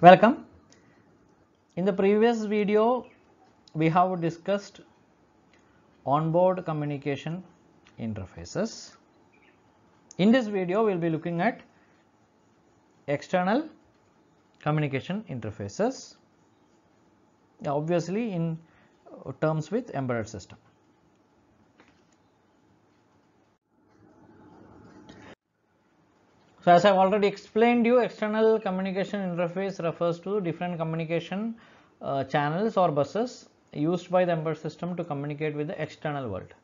Welcome. In the previous video, we have discussed onboard communication interfaces. In this video, we will be looking at external communication interfaces obviously in uh, terms with embedded system. So, as I have already explained you external communication interface refers to different communication uh, channels or buses used by the embedded system to communicate with the external world.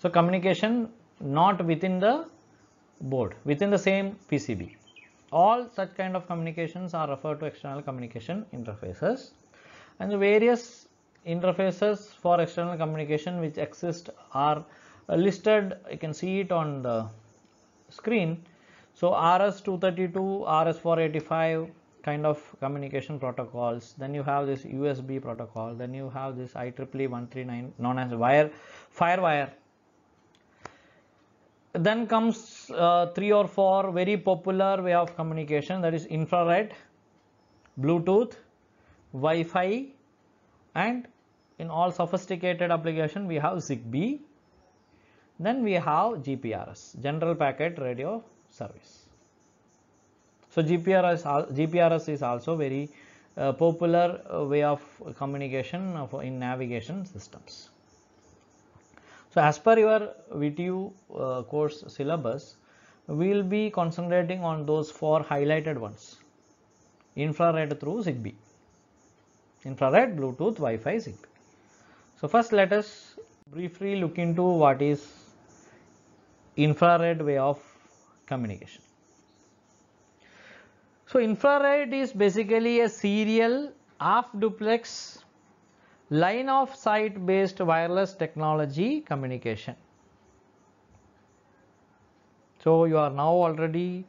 So, communication not within the board within the same PCB all such kind of communications are referred to external communication interfaces and the various interfaces for external communication which exist are uh, listed you can see it on the screen so rs232 rs485 kind of communication protocols then you have this usb protocol then you have this ieee 139 known as wire firewire then comes uh, three or four very popular way of communication that is infrared bluetooth wi-fi and in all sophisticated application we have zigbee then we have gprs general packet radio service so gprs gprs is also very uh, popular uh, way of communication in navigation systems so as per your VTU uh, course syllabus, we will be concentrating on those four highlighted ones. Infrared through ZigBee. Infrared, Bluetooth, Wi-Fi, ZigBee. So first let us briefly look into what is infrared way of communication. So infrared is basically a serial half duplex line of sight based wireless technology communication. So you are now already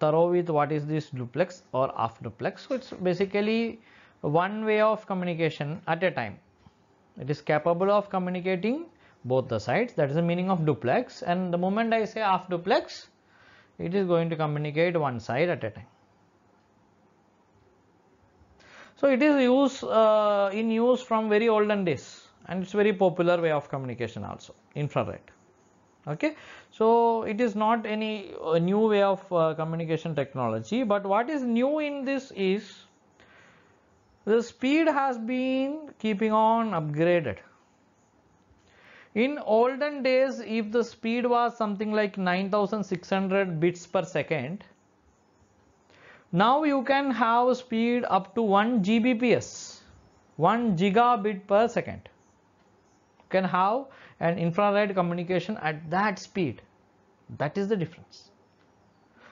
thorough with what is this duplex or half duplex. So it's basically one way of communication at a time. It is capable of communicating both the sides. That is the meaning of duplex. And the moment I say half duplex, it is going to communicate one side at a time. So it is used uh, in use from very olden days and it's very popular way of communication also infrared okay so it is not any uh, new way of uh, communication technology but what is new in this is the speed has been keeping on upgraded in olden days if the speed was something like 9600 bits per second now you can have speed up to 1 gbps 1 gigabit per second you can have an infrared communication at that speed that is the difference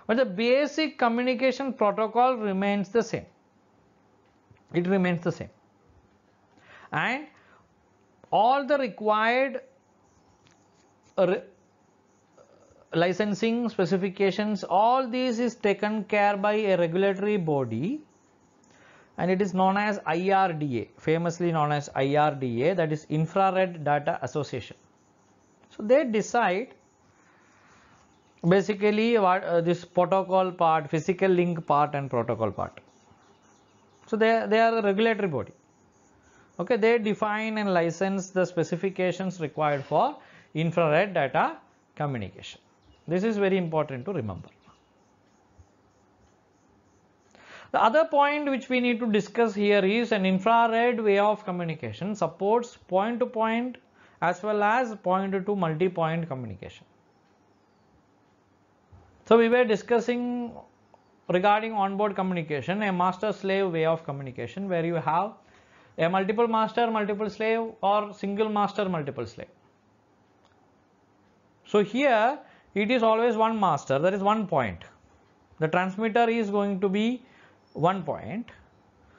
but the basic communication protocol remains the same it remains the same and all the required licensing specifications all these is taken care by a regulatory body and it is known as IRDA famously known as IRDA that is infrared data association so they decide basically what, uh, this protocol part physical link part and protocol part so they, they are the regulatory body okay they define and license the specifications required for infrared data communication this is very important to remember. The other point which we need to discuss here is an infrared way of communication supports point to point as well as point to multi point communication. So we were discussing regarding onboard communication a master slave way of communication where you have a multiple master multiple slave or single master multiple slave. So here it is always one master that is one point the transmitter is going to be one point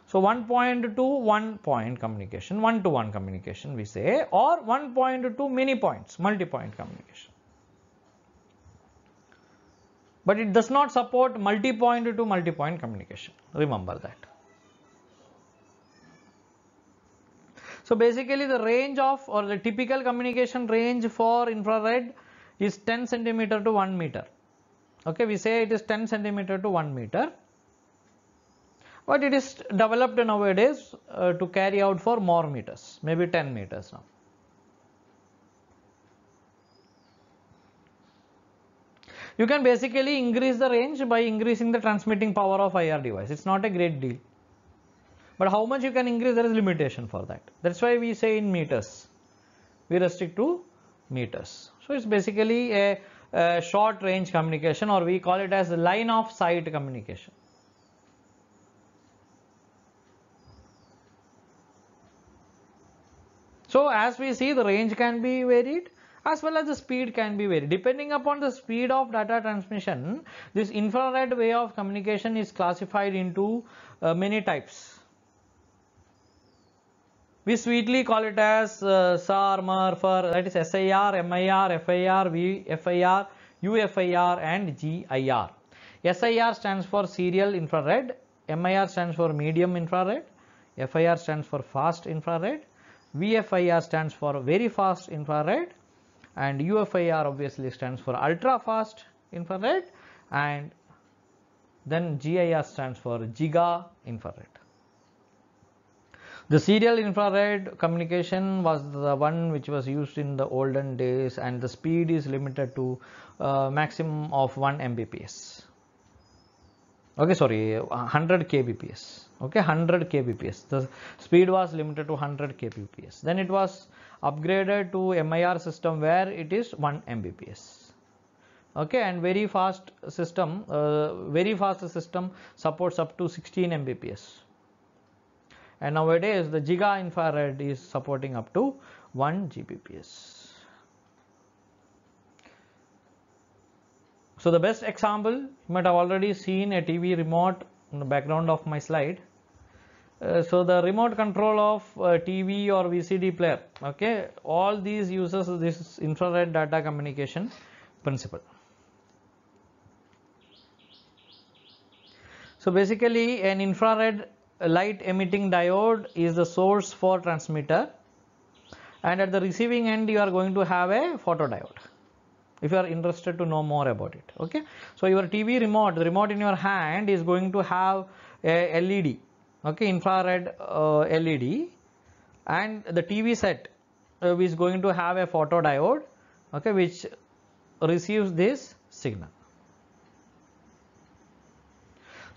so one point to one point communication one to one communication we say or one point to many points multi point communication but it does not support multi point to multi point communication remember that so basically the range of or the typical communication range for infrared is 10 centimeter to 1 meter okay we say it is 10 centimeter to 1 meter but it is developed nowadays uh, to carry out for more meters maybe 10 meters now you can basically increase the range by increasing the transmitting power of IR device it's not a great deal but how much you can increase there is limitation for that that's why we say in meters we restrict to meters. So it's basically a, a short range communication or we call it as line of sight communication. So as we see the range can be varied as well as the speed can be varied. Depending upon the speed of data transmission, this infrared way of communication is classified into uh, many types. We sweetly call it as uh, SAR, MAR, FAR, that is SIR, MIR, FIR, VFIR, UFIR and GIR. SIR stands for serial infrared, MIR stands for medium infrared, FIR stands for fast infrared, VFIR stands for very fast infrared and UFIR obviously stands for ultra fast infrared and then GIR stands for giga infrared. The serial infrared communication was the one which was used in the olden days and the speed is limited to uh, maximum of 1 Mbps. Okay, sorry, 100 kbps. Okay, 100 kbps. The speed was limited to 100 kbps. Then it was upgraded to MIR system where it is 1 mbps. Okay, and very fast system, uh, very fast system supports up to 16 mbps and nowadays the giga infrared is supporting up to 1 gbps. So the best example you might have already seen a TV remote in the background of my slide. Uh, so the remote control of uh, TV or VCD player okay all these uses this infrared data communication principle so basically an infrared light emitting diode is the source for transmitter and at the receiving end you are going to have a photodiode if you are interested to know more about it okay so your tv remote the remote in your hand is going to have a led okay infrared uh, led and the tv set uh, is going to have a photodiode okay which receives this signal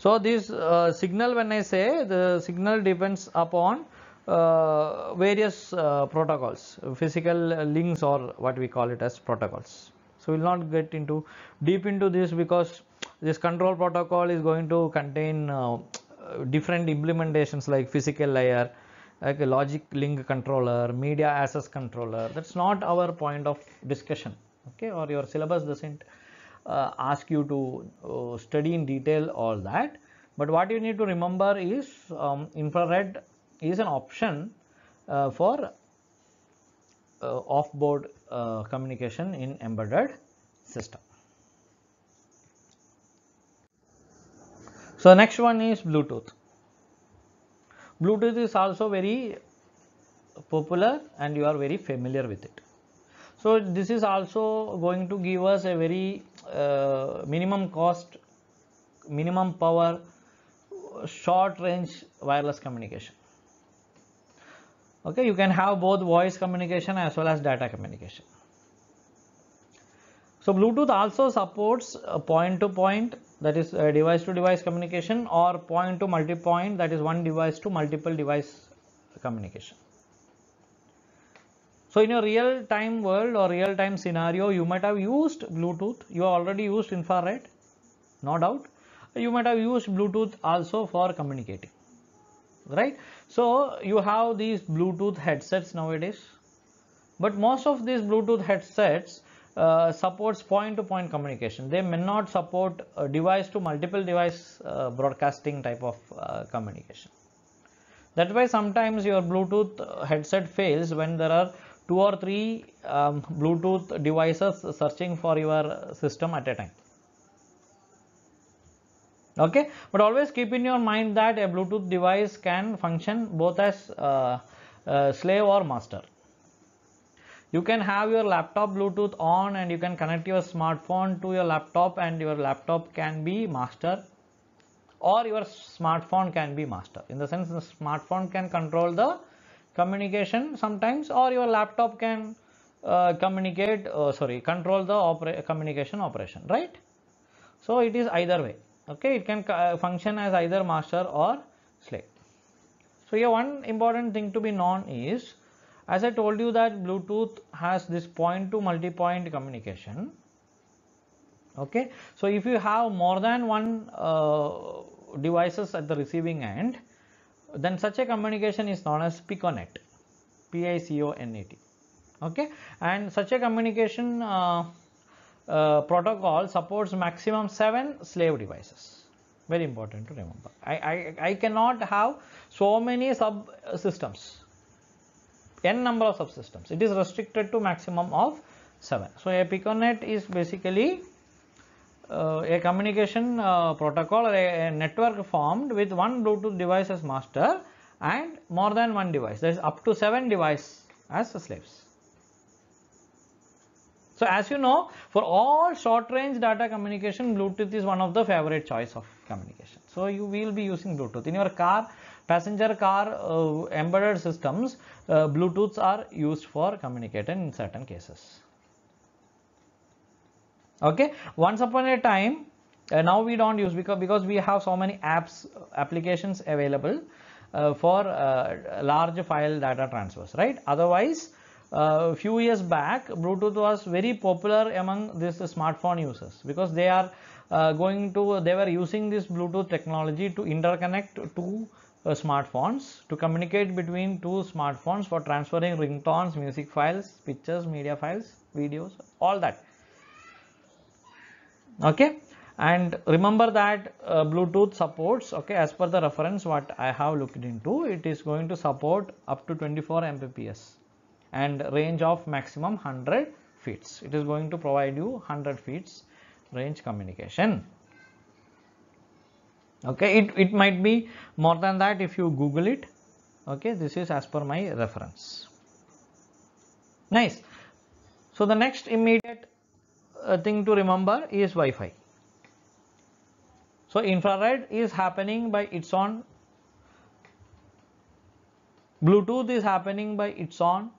so this uh, signal when I say the signal depends upon uh, various uh, protocols physical links or what we call it as protocols. So we will not get into deep into this because this control protocol is going to contain uh, different implementations like physical layer like a logic link controller media access controller that's not our point of discussion okay or your syllabus doesn't uh, ask you to uh, study in detail all that but what you need to remember is um, infrared is an option uh, for uh, off-board uh, communication in embedded system. So next one is Bluetooth. Bluetooth is also very popular and you are very familiar with it. So this is also going to give us a very uh, minimum cost minimum power short range wireless communication okay you can have both voice communication as well as data communication so bluetooth also supports uh, point to point that is uh, device to device communication or point to multi point that is one device to multiple device communication so in your real time world or real time scenario, you might have used Bluetooth. You have already used infrared, no doubt. You might have used Bluetooth also for communicating, right? So you have these Bluetooth headsets nowadays, but most of these Bluetooth headsets uh, supports point-to-point -point communication. They may not support device-to-multiple device uh, broadcasting type of uh, communication. That's why sometimes your Bluetooth uh, headset fails when there are two or three um, Bluetooth devices searching for your system at a time. Okay, but always keep in your mind that a Bluetooth device can function both as uh, uh, slave or master. You can have your laptop Bluetooth on and you can connect your smartphone to your laptop and your laptop can be master or your smartphone can be master. In the sense the smartphone can control the communication sometimes or your laptop can uh, communicate uh, sorry control the opera communication operation right so it is either way okay it can uh, function as either master or slave so here one important thing to be known is as I told you that Bluetooth has this point to multi-point communication okay so if you have more than one uh, devices at the receiving end then such a communication is known as PICONET, P-I-C-O-N-E-T. Okay, and such a communication uh, uh, protocol supports maximum seven slave devices. Very important to remember. I, I, I cannot have so many sub systems, n number of subsystems. It is restricted to maximum of 7. So a PicoNet is basically uh, a communication uh, protocol or a, a, network formed with one Bluetooth device as master and more than one device that is up to 7 device as slaves. So as you know for all short range data communication Bluetooth is one of the favorite choice of communication. So you will be using Bluetooth in your car passenger car uh, embedded systems uh, Bluetooths are used for communicating in certain cases okay once upon a time uh, now we don't use because because we have so many apps applications available uh, for uh, large file data transfers right otherwise a uh, few years back bluetooth was very popular among these smartphone users because they are uh, going to they were using this bluetooth technology to interconnect two uh, smartphones to communicate between two smartphones for transferring ringtones music files pictures media files videos all that okay and remember that uh, bluetooth supports okay as per the reference what i have looked into it is going to support up to 24 mbps and range of maximum 100 feet it is going to provide you 100 feet range communication okay it it might be more than that if you google it okay this is as per my reference nice so the next immediate thing to remember is Wi-Fi. So infrared is happening by its own. Bluetooth is happening by its own.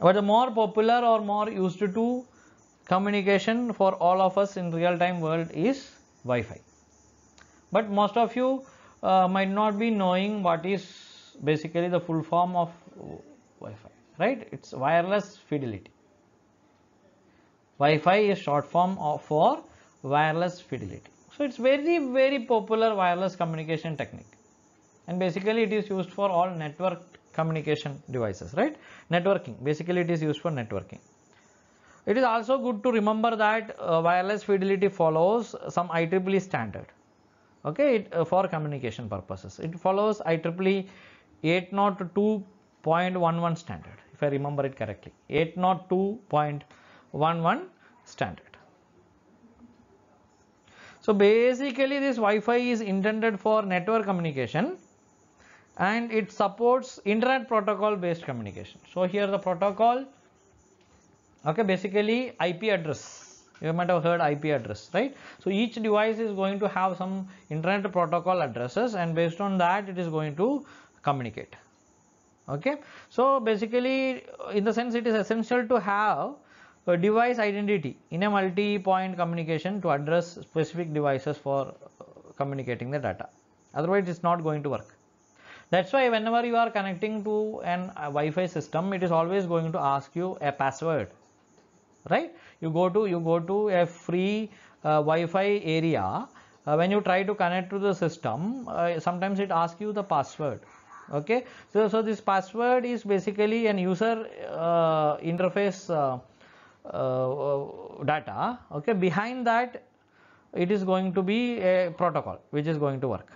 But the more popular or more used to communication for all of us in real time world is Wi-Fi. But most of you uh, might not be knowing what is basically the full form of Wi-Fi, right? It's wireless fidelity. Wi-Fi is short form for wireless fidelity. So it's very very popular wireless communication technique and basically it is used for all network communication devices right networking basically it is used for networking it is also good to remember that uh, wireless fidelity follows some IEEE standard okay it, uh, for communication purposes it follows IEEE 802.11 standard if I remember it correctly 802.11 11 standard. So basically this Wi-Fi is intended for network communication and it supports internet protocol based communication. So here the protocol, okay, basically IP address. You might have heard IP address, right? So each device is going to have some internet protocol addresses and based on that it is going to communicate. Okay, so basically in the sense it is essential to have device identity in a multi-point communication to address specific devices for uh, communicating the data otherwise it's not going to work that's why whenever you are connecting to an uh, Wi-Fi system it is always going to ask you a password right you go to you go to a free uh, Wi-Fi area uh, when you try to connect to the system uh, sometimes it asks you the password okay so so this password is basically an user uh, interface uh, data okay behind that it is going to be a protocol which is going to work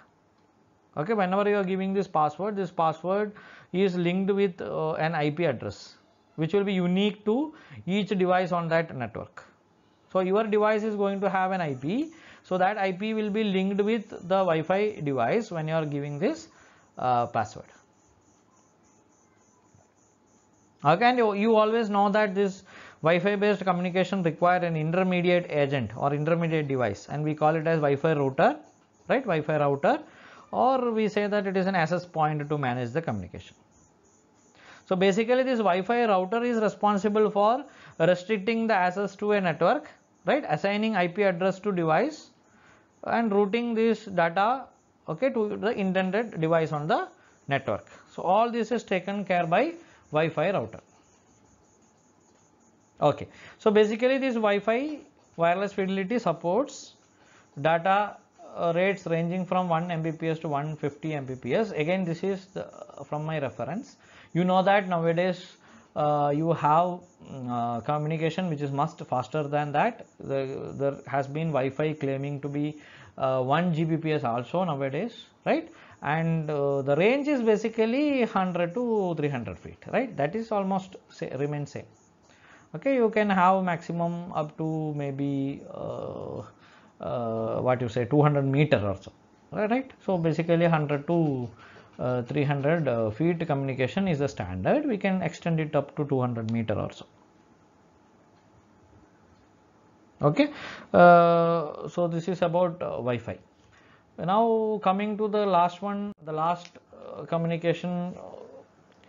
okay whenever you are giving this password this password is linked with uh, an ip address which will be unique to each device on that network so your device is going to have an ip so that ip will be linked with the wi-fi device when you are giving this uh, password okay and you, you always know that this Wi-Fi based communication require an intermediate agent or intermediate device and we call it as Wi-Fi router, right? Wi-Fi router or we say that it is an access point to manage the communication. So basically this Wi-Fi router is responsible for restricting the access to a network, right? Assigning IP address to device and routing this data, okay, to the intended device on the network. So all this is taken care by Wi-Fi router okay so basically this Wi-Fi wireless fidelity supports data uh, rates ranging from 1 Mbps to 150 Mbps again this is the, uh, from my reference you know that nowadays uh, you have mm, uh, communication which is much faster than that the, there has been Wi-Fi claiming to be uh, 1 Gbps also nowadays right and uh, the range is basically 100 to 300 feet right that is almost say, remain same okay you can have maximum up to maybe uh, uh, what you say 200 meter or so right so basically 100 to uh, 300 uh, feet communication is the standard we can extend it up to 200 meter or so okay uh, so this is about uh, wi-fi now coming to the last one the last communication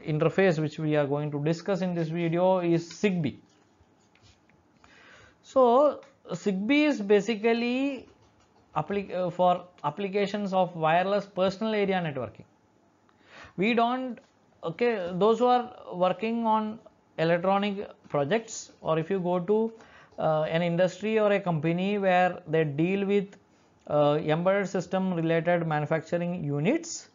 interface which we are going to discuss in this video is zigbee so Zigbee is basically applic uh, for applications of wireless personal area networking. We don't, okay, those who are working on electronic projects or if you go to uh, an industry or a company where they deal with uh, embedded system related manufacturing units,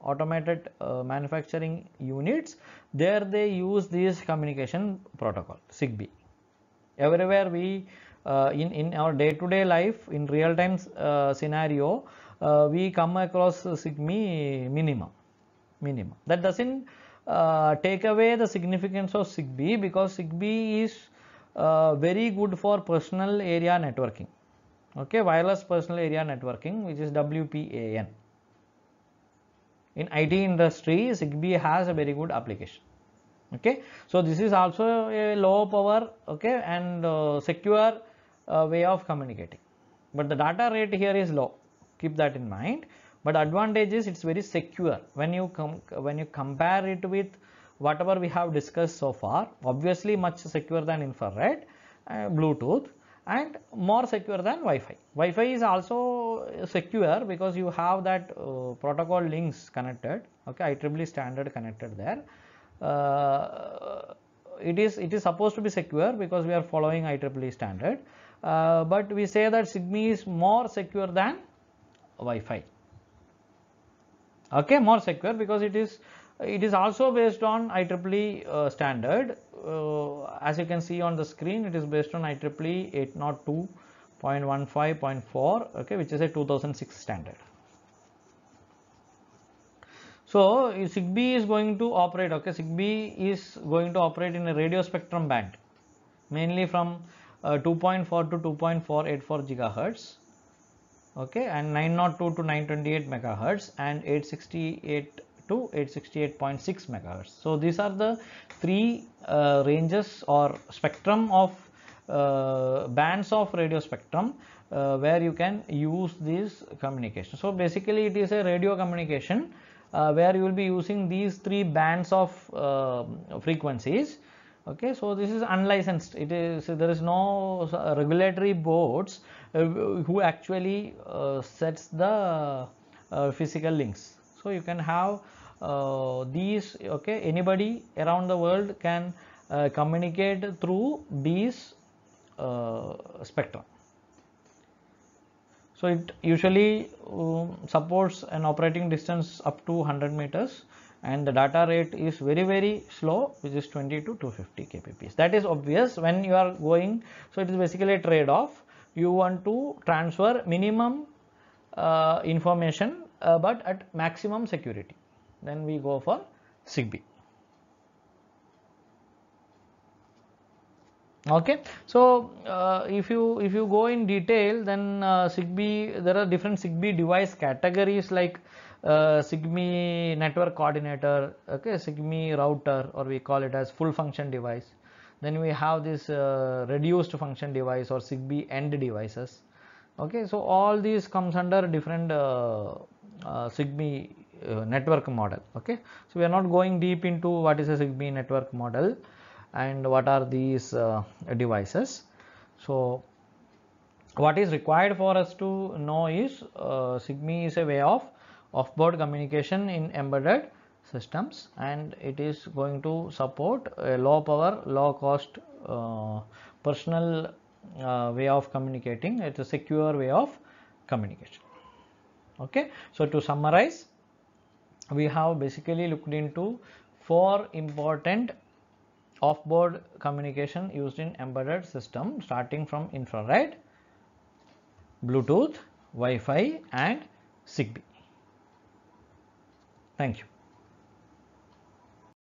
automated uh, manufacturing units, there they use this communication protocol, Zigbee everywhere we uh, in in our day-to-day life in real-time uh, scenario uh, we come across SIGMI minimum minimum that doesn't uh, take away the significance of SIGBee because SIGBee is uh, very good for personal area networking okay wireless personal area networking which is WPAN in IT industry SIGBee has a very good application okay so this is also a low power okay and uh, secure uh, way of communicating but the data rate here is low keep that in mind but advantage is it's very secure when you come when you compare it with whatever we have discussed so far obviously much secure than infrared uh, bluetooth and more secure than wi-fi wi-fi is also secure because you have that uh, protocol links connected okay ieee standard connected there uh, it is it is supposed to be secure because we are following IEEE standard uh, but we say that Zigbee is more secure than Wi-Fi okay more secure because it is it is also based on IEEE uh, standard uh, as you can see on the screen it is based on IEEE 802.15.4 okay which is a 2006 standard so SIGBee is going to operate, okay, SIGBee is going to operate in a radio spectrum band, mainly from uh, 2.4 to 2.484 gigahertz, okay, and 902 to 928 megahertz and 868 to 868.6 megahertz. So these are the three uh, ranges or spectrum of uh, bands of radio spectrum uh, where you can use this communication. So basically it is a radio communication uh, where you will be using these three bands of uh, frequencies okay so this is unlicensed it is there is no uh, regulatory boards uh, who actually uh, sets the physical links so you can have these okay anybody around the world can communicate through these spectrum so it usually um, supports an operating distance up to 100 meters and the data rate is very very slow which is 20 to 250 kbps that is obvious when you are going so it is basically a trade-off you want to transfer minimum uh, information uh, but at maximum security then we go for zigbee okay so uh, if you if you go in detail then uh, there are different sigbee device categories like uh, network coordinator okay sigbee router or we call it as full function device then we have this uh, reduced function device or sigbee end devices okay so all these comes under different uh, uh, zigbee uh, network model okay so we are not going deep into what is a sigbee network model and what are these uh, devices. So what is required for us to know is uh, SIGMI is a way of off-board communication in embedded systems and it is going to support a low power, low cost uh, personal uh, way of communicating. It's a secure way of communication. Okay, so to summarize, we have basically looked into four important off-board communication used in embedded system starting from infrared, Bluetooth, Wi-Fi and Zigbee. Thank you.